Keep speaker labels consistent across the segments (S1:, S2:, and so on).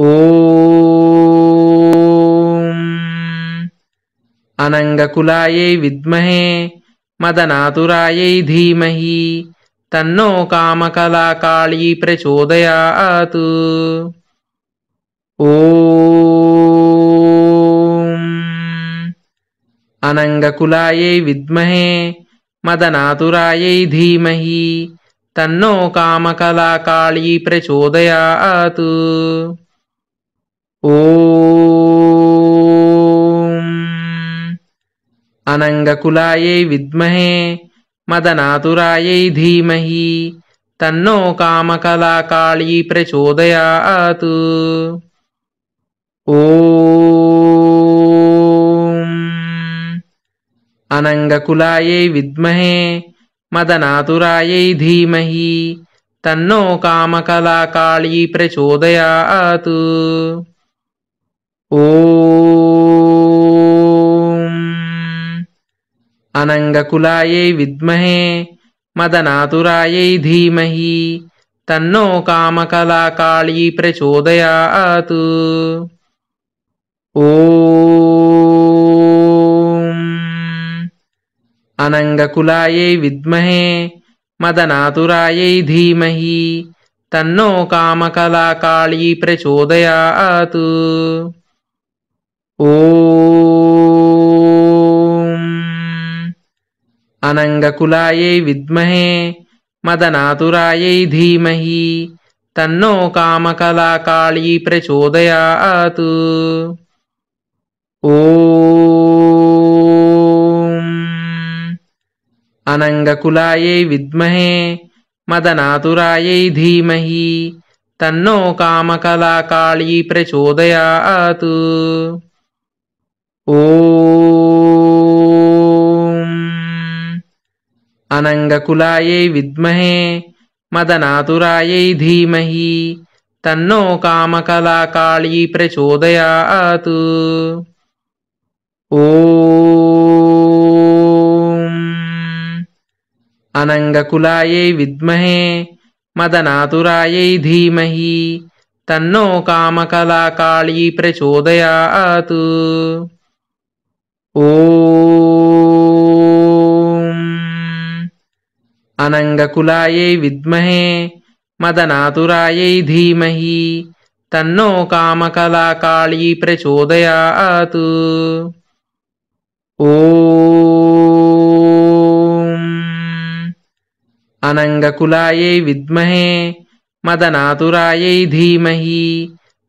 S1: ॐ अनङ्गकुलायै विद्महे मदनातुरायै धीमहि तन्नो कामकलाकाळी प्रचोदयात् ॐ अनङ्गकुलायै विद्महे मदनातुरायै धीमहि तन्नो कामकलाकाळी प्रचोदयात् अनंगकुलाय अनङ्गकुलायै विद्महे धीमह धीमहि तन्नो कामकला काळी प्रचोदयात् ॐ अनङ्गकुलायै विद्महे मदनातुरायै धीमहि तन्नो कामकला काळी प्रचोदयात् ॐ अनङ्गकुलायै विद्महे मदनातुरायै धीमहि तन्नो कामकलाकाळी प्रचोदयात् ॐ अनङ्गकुलायै विद्महे मदनातुरायै धीमहि तन्नो कामकलाकाळी प्रचोदयात् ॐ अनङ्गकुलायै विद्महे मदनातुरायै धीमहि तन्नो कामकलाकाळी प्रचोदयात् ॐ अनङ्गकुलायै विद्महे मदनातुरायै धीमहि तन्नो कामकलाकाळी प्रचोदयात् ॐ अनङ्गकुलायै विद्महे मदनातुरायै धीमहि तन्नो कामकलाकाळी प्रचोदयात् ॐ अनङ्गकुलायै विद्महे मदनातुरायै धीमहि तन्नो कामकलाकाळी प्रचोदयात् अनङ्गकुलायै विद्महे मदनातुरायै धीमह तन्नो कामकलाकाळी प्रचोदयात् ॐ अनङ्गकुलायै विद्महे मदनातुरायै धीमहि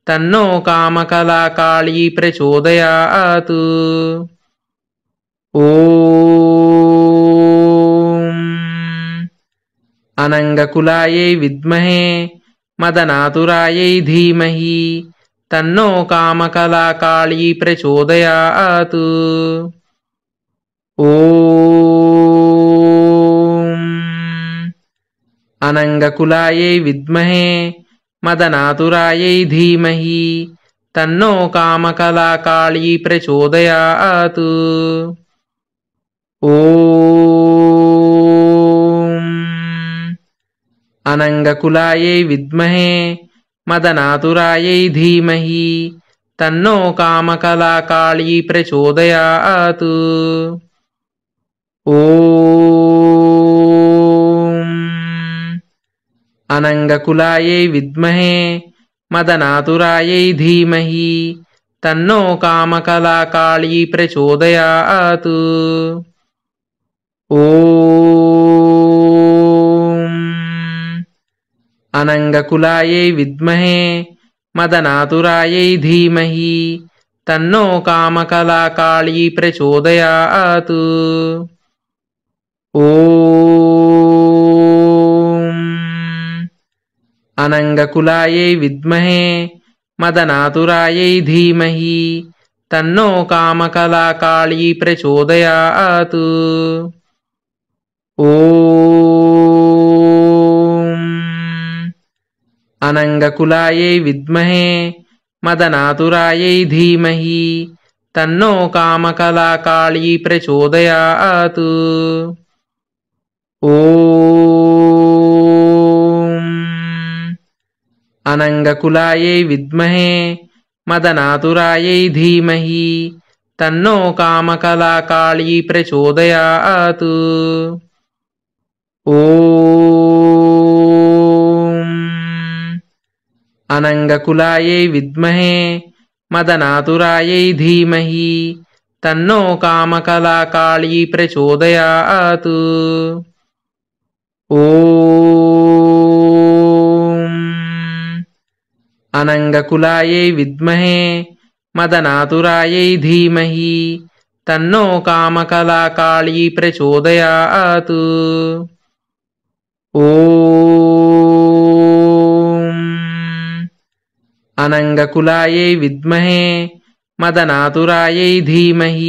S1: तन्नो कामकलाकाळी प्रचोदयात् ॐ अनंगकुलाय विद्महे मदनातुरायै धीमहि तन्नो कामकला काळी प्रचोदयात् ॐ अनङ्गकुलायै विद्महे मदनातुरायै धीमहि तन्नो कामकला काळी प्रचोदयात् ॐ अनङ्गकुलायै विद्महे मदनातुरायै धीमहि तन्नो कामकला काळी प्रचोदयात् ॐ अनङ्गकुलायै विद्महे मदनातुरायै धीमहि तन्नो कामकला काळी प्रचोदयात् ॐ अनङ्गकुलायै विद्महे मदनातुरायै धीमहि तन्नो कामकलाकाली प्रचोदयात् ओम् ओ अनङ्गकुलाय विद्महे मदनातुरायै धीमहि तन्नो कामकलाकाली ओम् अनङ्गकुलायै विद्महे मदनातुरायै धीमहि तन्नो कामकलाकाली प्रचोदयात् ओ अनङ्गकुलाय विद्महे मदनातुरायै धीमहि तन्नो कामकलाकाली प्रचोदयात् अनंगकुलाय विद्महे मदनातुरायै धीमहि तन्नो कामकलाकाळी प्रचोदयात् ॐ अनङ्गकुलायै विद्महे मदनातुरायै धीमहि तन्नो कामकलाकाळी प्रचोदयात् ॐ अनंगकुलाय विद्महे मदनातुरायै धीमह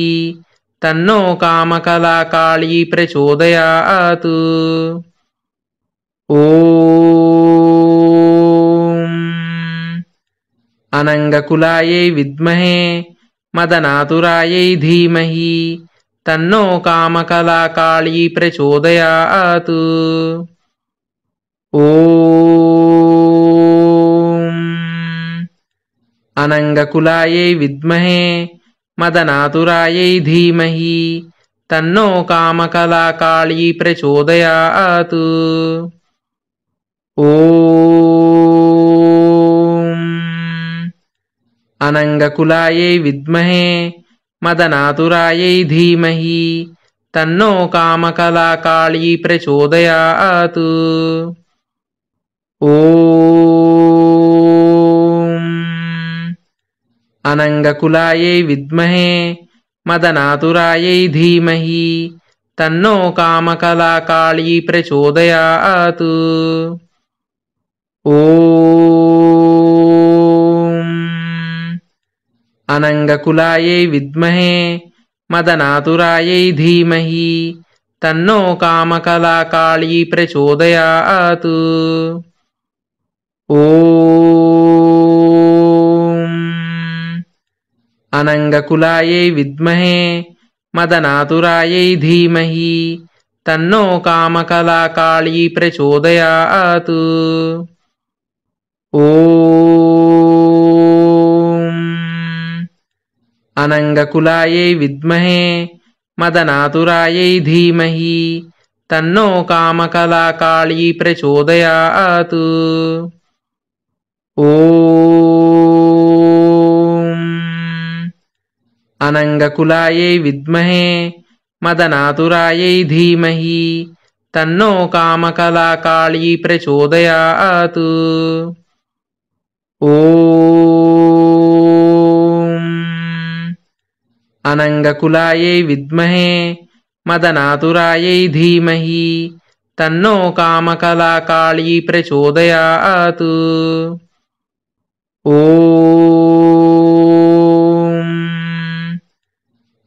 S1: तन्नो कामकला काळी प्रचोदयात् ॐ अनङ्गकुलायै विद्महे मदनातुरायै धीमहि तन्नो कामकला काळी प्रचोदयात् ॐ अनंगकुलाय विद्महे मदनाय धीमह तन्नो कामकला काळी प्रचोदयात् ॐ अनङ्गकुलायै विद्महे मदनातुरायै धीमहि तन्नो कामकला काळी प्रचोदयात् ॐ अनंगकुलाय विद्महे मदनाय धीमह तन्नो कामकलाकाळी प्रचोदयात् ॐ अनङ्गकुलायै विद्महे मदनातुरायै धीमहि तन्नो कामकलाकाळी प्रचोदयात् ॐ अनंगकुलाय विद्महे मदनातुरायै धीमहि तन्नो कामकलाकाळी प्रचोदयात् ॐ अनङ्गकुलायै विद्महे मदनातुरायै धीमहि तन्नो कामकलाकाळी प्रचोदयात् ॐ अनंगकुलाय विद्महे मदनातुरायै धीमह तन्नो कामकलाकाळी प्रचोदयात् ॐ अनङ्गकुलायै विद्महे मदनातुरायै धीमहि तन्नो कामकलाकाळी प्रचोदयात् ॐ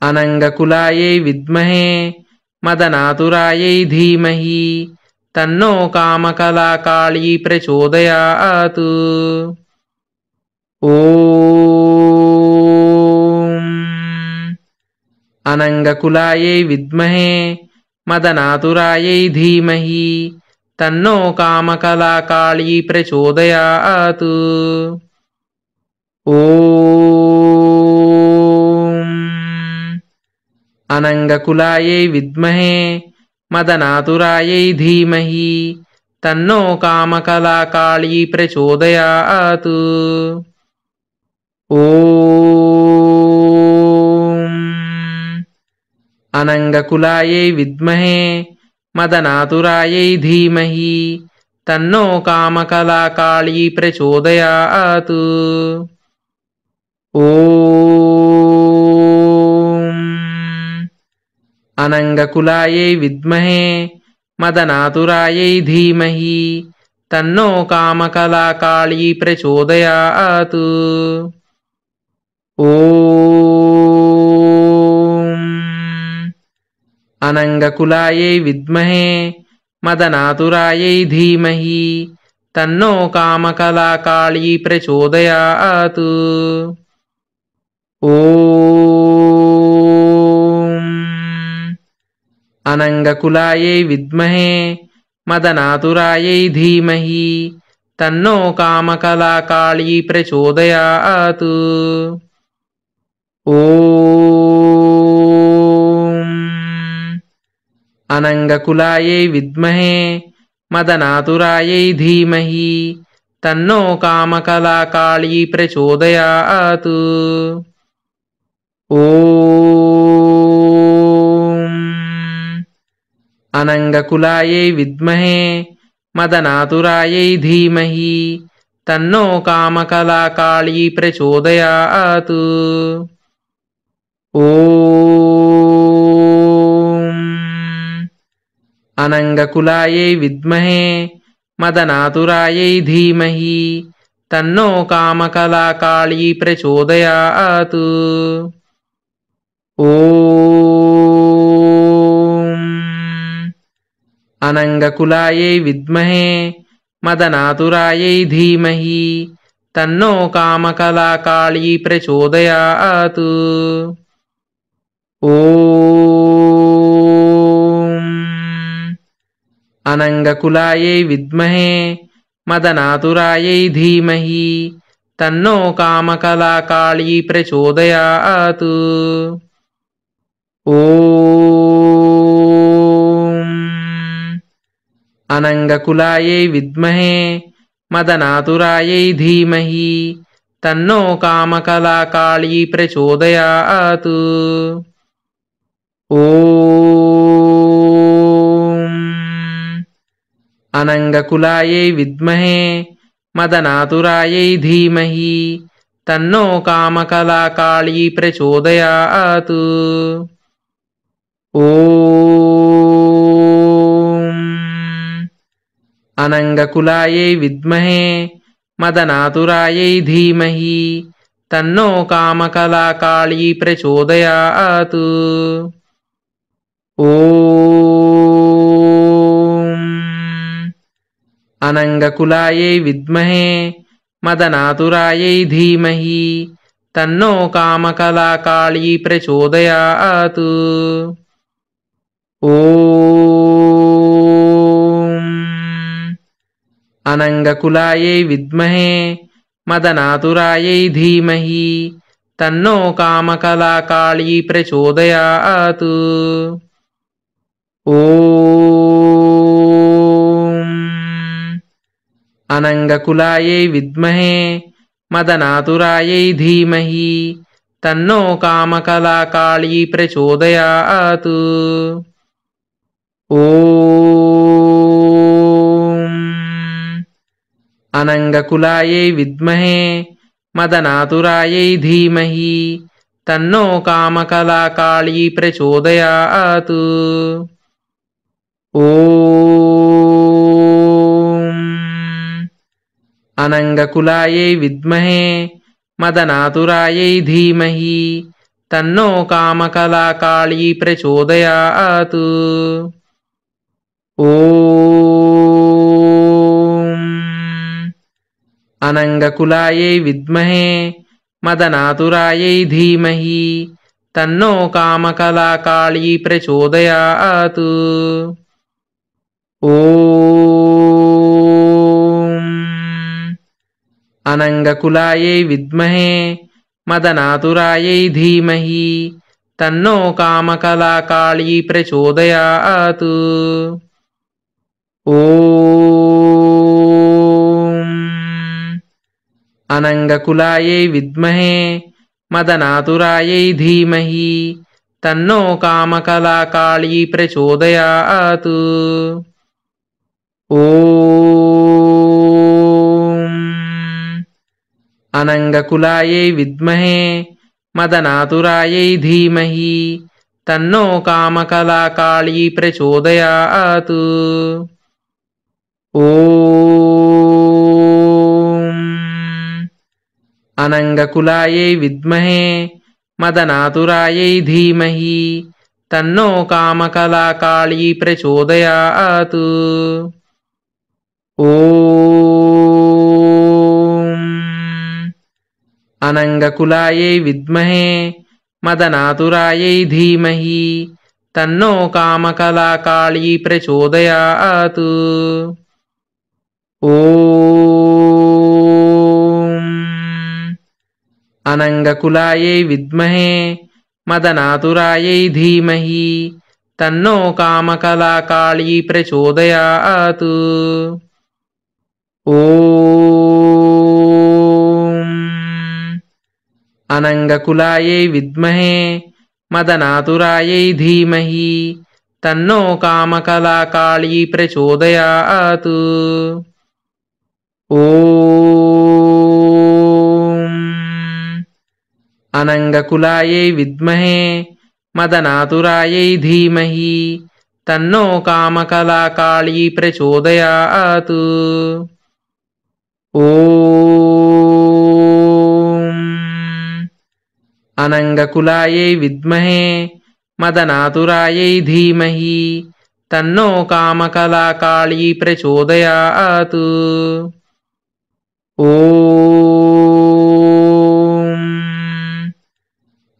S1: अनंगकुलाय विद्महे मदनातुरायै धीमहि तन्नो कामकला काळी प्रचोदयात् ॐ अनङ्गकुलायै विद्महे मदनातुरायै धीमहि तन्नो कामकला काळी प्रचोदयात् ॐ अनंगकुलाय विद्महे मदनाय धीमह तन्नो कामकला काळी प्रचोदयात् ॐ अनङ्गकुलायै विद्महे मदनातुरायै धीमहि तन्नो कामकला काळी प्रचोदयात् ॐ अनङ्गकुलायै विद्महे मदनातुरायै धीमहि तन्नो कामकलाकाली प्रचोदयात् आत् ओ अनङ्गकुलायै विद्महे मदनातुरायै धीमहि तन्नो कामकलाकाली प्रचोदयात् ओ अनङ्गकुलायै विद्महे मदनातुरायै धीमहि तन्नो कामकलाकाली प्रचोदयात् ओ अनङ्गकुलाय विद्महे मदनातुरायै धीमहि तन्नो कामकलाकाली प्रचोदयात् ओ अनंगकुलाय विद्महे मदनातुरायै धीमहि तन्नो कामकलाकाळी प्रचोदयात् ॐ अनङ्गकुलायै विद्महे मदनातुरायै धीमहि तन्नो कामकलाकाळी प्रचोदयात् ॐ अनंगकुलाय विद्महे मदनाय धीमह तन्नो कामकला काळी प्रचोदयात् ॐ अनङ्गकुलायै विद्महे मदनातुरायै धीमहि तन्नो कामकला काळी प्रचोदयात् ॐ अनङ्गकुलायै विद्महे मदनाय धीमह तन्नो कामकला काळी प्रचोदयात् ॐ अनङ्गकुलायै विद्महे मदनातुरायै धीमहि तन्नो कामकला काळी प्रचोदयात् ॐ अनंगकुलाय विद्महे मदनाय धीमह तन्नो कामकलाकाळी प्रचोदयात् ॐ अनङ्गकुलायै विद्महे मदनातुरायै धीमहि तन्नो कामकलाकाळी प्रचोदयात् ॐ अनंगकुलाय विद्महे मदनातुरायै धीमहि तन्नो कामकलाकाळी प्रचोदयात् ॐ अनङ्गकुलायै विद्महे मदनातुरायै धीमहि तन्नो कामकलाकाळी प्रचोदयात् ॐ अनंगकुलाय विद्महे मदनातुरायै धीमह तन्नो कामकलाकाळी प्रचोदयात् ॐ अनङ्गकुलायै विद्महे मदनातुरायै धीमहि तन्नो कामकलाकाळी प्रचोदयात् ॐ अनंगकुलाय विद्महे मदनातुरायै धीमह तन्नो कामकला काळी प्रचोदयात् ॐ अनङ्गकुलायै विद्महे मदनातुरायै धीमहि तन्नो कामकला काळी प्रचोदयात् ॐ गजानङ्गकुलायै विद्महे मदनाय धीमह तन्नो कामकलाकाळी प्रचोदयात् ॐ अनङ्गकुलायै विद्महे मदनातुरायै धीमहि तन्नो कामकलाकाळी प्रचोदयात् ॐ अनङ्गकुलायै विद्महे मदनातुरायै धीमहि तन्नो कामकलाकाली प्रचोदयात् ओम् ओ विद्महे मदनातुरायै धीमहि तन्नो कामकलाकाली प्रचोदयात् ओ अनंगकुलाय विद्महे मदनातुरायै धीमहि तन्नो कामकलाकाळी प्रचोदयात् ॐ अनङ्गकुलायै विद्महे मदनातुरायै धीमहि तन्नो कामकलाकाळी प्रचोदयात् ॐ अनंगकुलाय विद्महे मदनातुरायै धीमहि तन्नो कामकलाकाळी प्रचोदयात् ॐ अनङ्गकुलायै विद्महे मदनातुरायै धीमहि तन्नो कामकलाकाळी प्रचोदयात् ॐ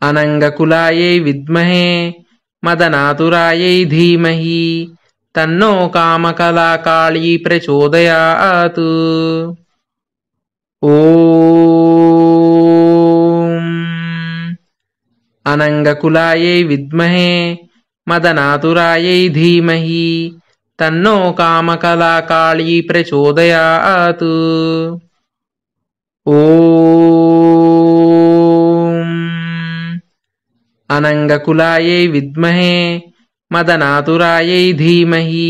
S1: अनंगकुलाय विद्महे मदनाय धीमह तन्नो कामकला काळी प्रचोदयात् ॐ अनङ्गकुलायै विद्महे मदनातुरायै धीमहि तन्नो कामकला काळी प्रचोदयात् ॐ अनङ्गकुलायै विद्महे मदनातुरायै धीमहि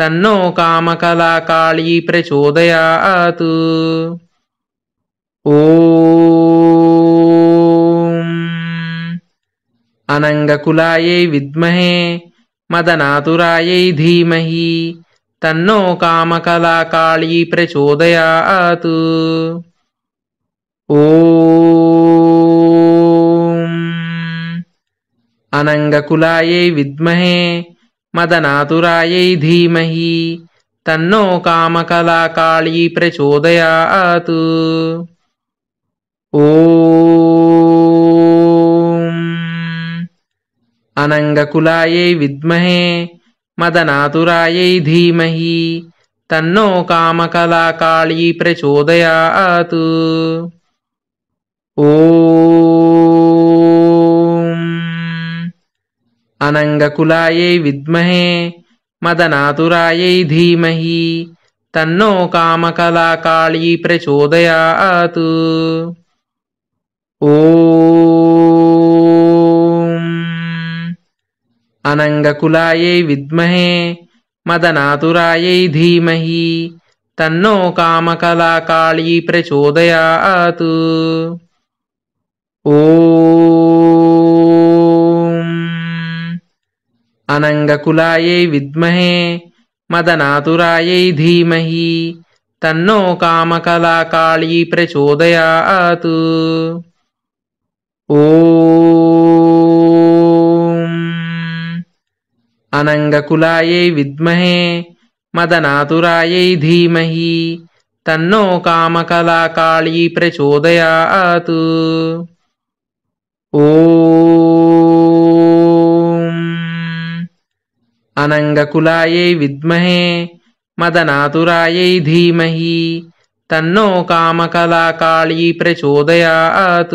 S1: तन्नो कामकला काळी प्रचोदयात् ॐ अनङ्गकुलायै विद्महे मदनातुरायै धीमहि तन्नो कामकला काळी प्रचोदयात् ॐ अनङ्गकुलायै विद्महे मदनातुरायै धीमहि तन्नो कामकलाकाली प्रचोदयात् ओ अनङ्गकुलायै विद्महे मदनातुरायै धीमहि तन्नो कामकलाकाली प्रचोदयात् ओ अनंगकुलाय विद्महे मदनातुरायै धीमहि तन्नो कामकलाकाळी प्रचोदयात् ॐ अनङ्गकुलायै विद्महे मदनातुरायै धीमहि तन्नो कामकलाकाळी प्रचोदयात् ॐ अनंगकुलाय विद्महे मदनातुरायै धीमह तन्नो कामकलाकाळी प्रचोदयात् ॐ अनङ्गकुलायै विद्महे मदनातुरायै धीमहि तन्नो कामकलाकाळी प्रचोदयात् ॐ अनंगकुलाय विद्महे मदनातुरायै धीमहि तन्नो कामकला काळी प्रचोदयात्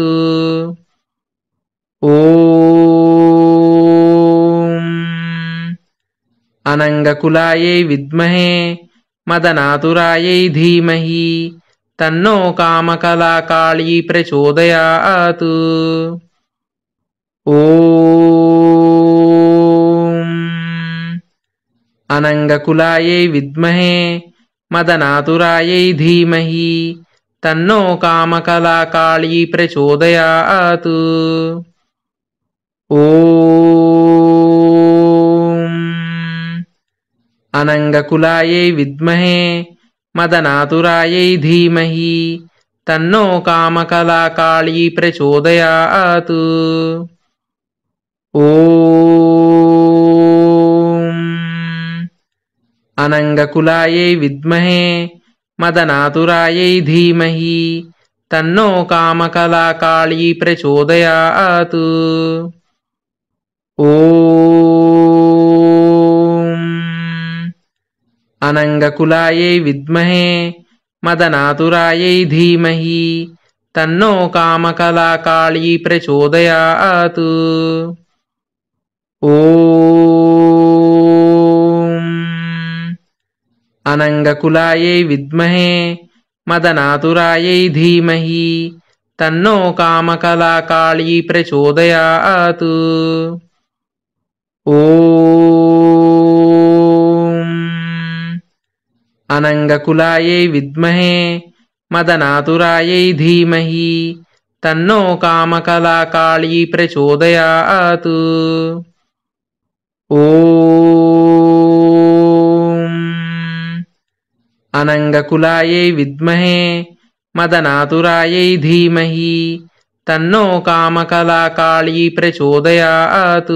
S1: ॐ अनङ्गकुलायै विद्महे मदनातुरायै धीमहि तन्नो कामकला काळी प्रचोदयात् ॐ अनंगकुलाये विद्महे मदनातुरायै धीमहि तन्नो कामकला काळी प्रचोदयात् ॐ अनङ्गकुलायै विद्महे मदनातुरायै धीमहि तन्नो कामकला काळी प्रचोदयात् ॐ अनङ्गकुलायै विद्महे मदनातुरायै धीमह तन्नो कामकलाकाळी प्रचोदयात् ॐ अनङ्गकुलायै विद्महे मदनातुरायै धीमहि तन्नो कामकलाकाळी प्रचोदयात् ॐ आनङ्गकुलायै विद्महे मदनातुरायै धीमह तन्नो कामकलाकाळी प्रचोदयात् ॐ अनङ्गकुलायै विद्महे मदनातुरायै धीमहि तन्नो कामकलाकाळी प्रचोदयात् ॐ अनंगकुलाय विद्महे मदनातुरायै धीमहि तन्नो कामकलाकाळी प्रचोदयात्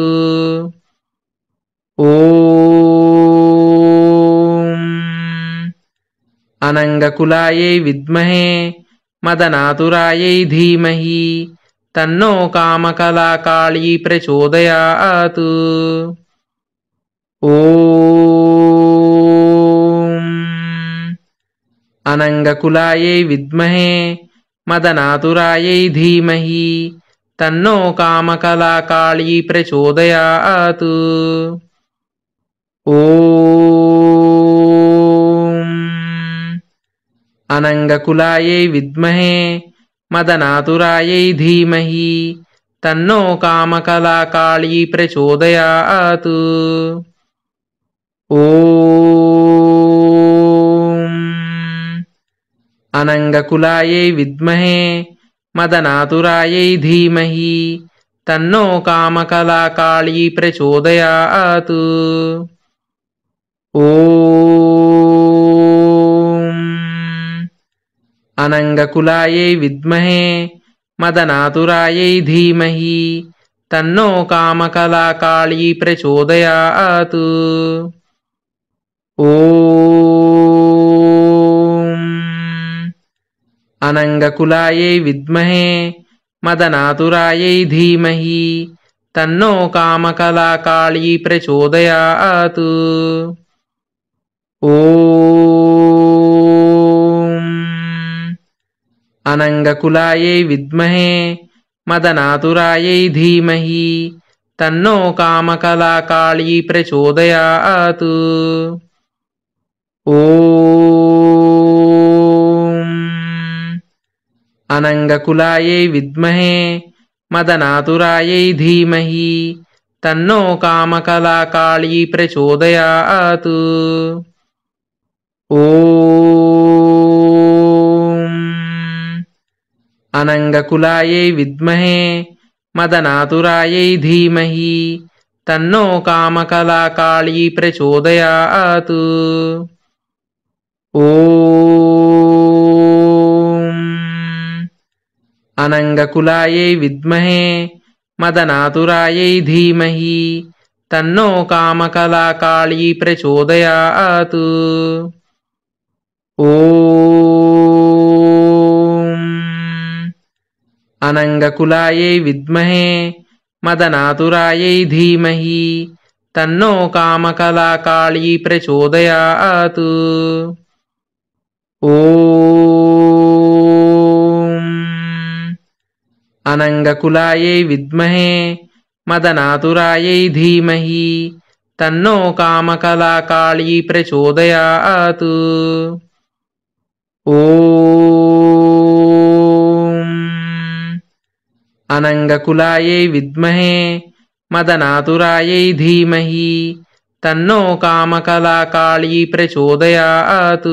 S1: ॐ अनङ्गकुलायै विद्महे मदनातुरायै धीमहि तन्नो कामकलाकाळी प्रचोदयात् ॐ अनंगकुलाय विद्महे मदनाय धीमह तन्नो कामकला काळी प्रचोदयात् ॐ अनङ्गकुलायै विद्महे मदनातुरायै धीमहि तन्नो कामकला काळी प्रचोदयात् ॐ अनंगकुलाय विद्महे मदनाय धीमह तन्नो कामकला काळी प्रचोदयात् ॐ अनङ्गकुलायै विद्महे मदनातुरायै धीमहि तन्नो कामकला काळी प्रचोदयात् ॐ अनंगकुलाय विद्महे मदनाय धीमह तन्नो कामकलाकाळी प्रचोदयात् ॐ अनङ्गकुलायै विद्महे मदनातुरायै धीमहि तन्नो कामकलाकाळी प्रचोदयात् ॐ अनंगकुलाय विद्महे मदनातुरायै धीमहि तन्नो कामकला काळी प्रचोदयात् ॐ अनङ्गकुलायै विद्महे मदनातुरायै धीमहि तन्नो कामकला काळी प्रचोदयात् ॐ अनंगकुलाय विद्महे मदनातुरायै धीमह तन्नो कामकलाकाळी प्रचोदयात् ॐ अनङ्गकुलायै विद्महे मदनातुरायै धीमहि तन्नो कामकलाकाळी प्रचोदयात् ॐ अनंगकुलाय विद्महे मदनातुरायै धीमहि तन्नो कामकला काळी प्रचोदयात् ॐ अनङ्गकुलायै विद्महे मदनातुरायै धीमहि तन्नो कामकला काळी प्रचोदयात्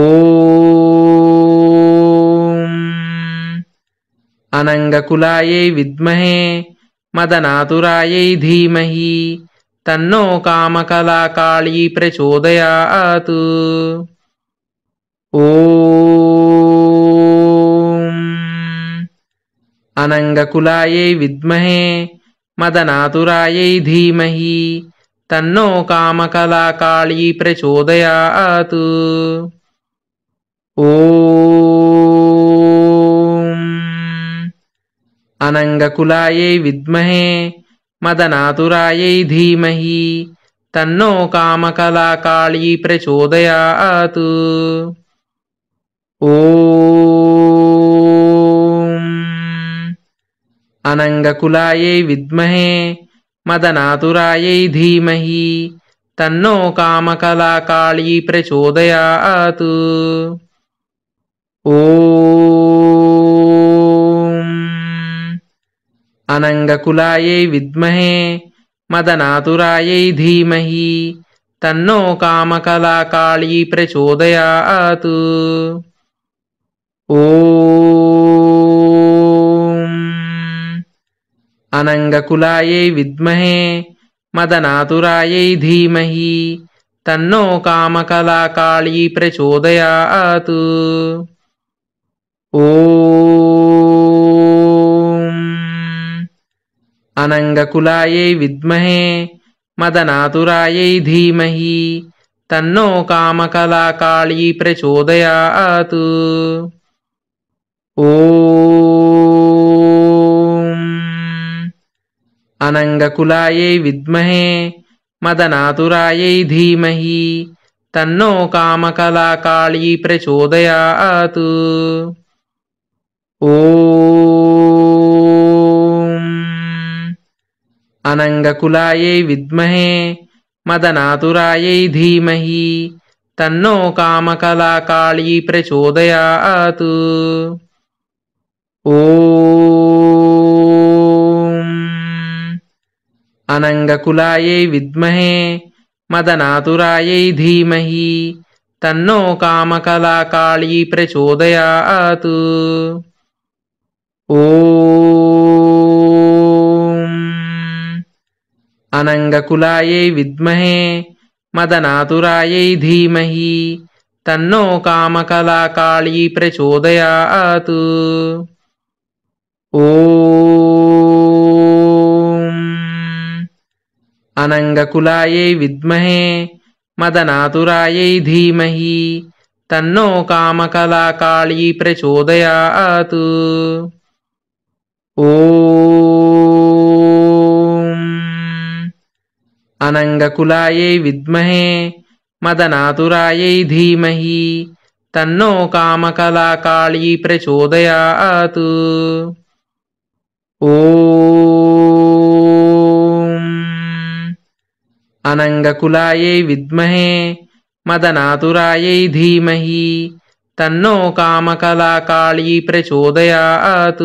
S1: ॐ अनङ्गकुलायै विद्महे मदनातुरायै धीमहि तन्नो कामकलाकाली प्रचोदयात् ओ अनङ्गकुलायै विद्महे मदनातुरायै धीमहि तन्नो कामकलाकाली प्रचोदयात् ओ अनङ्गकुलायै विद्महे मदनातुरायै धीमहि तन्नो कामकलाकाळी प्रचोदयात् ॐ अनङ्गकुलायै विद्महे मदनातुरायै धीमहि तन्नो कामकलाकाळी प्रचोदयात् ॐ आनङ्गकुलायै विद्महे मदनातुरायै धीमह तन्नो कामकलाकाळी प्रचोदयात् ॐ अनङ्गकुलायै विद्महे मदनातुरायै धीमहि तन्नो कामकलाकाळी प्रचोदयात् ॐ अनंगकुलाय विद्महे मदनातुरायै धीमहि तन्नो कामकलाकाळी प्रचोदयात् ॐ अनङ्गकुलायै विद्महे मदनातुरायै धीमहि तन्नो कामकलाकाळी प्रचोदयात् ॐ अनंगकुलाय विद्महे मदनाय धीमह तन्नो कामकला काळी प्रचोदयात् ॐ अनङ्गकुलायै विद्महे मदनातुरायै धीमहि तन्नो कामकला काळी प्रचोदयात् ॐ अनंगकुलाय विद्महे मदनाय धीमह तन्नो कामकला काळी प्रचोदयात् ॐ अनङ्गकुलायै विद्महे मदनातुरायै धीमहि तन्नो कामकला काळी प्रचोदयात् ॐ अनङ्गकुलायै विद्महे मदनातुरायै धीमहि तन्नो कामकलाकाली प्रचोदयात् ॐ अनङ्गकुलायै विद्महे मदनातुरायै धीमहि तन्नो कामकलाकाली प्रचोदयात्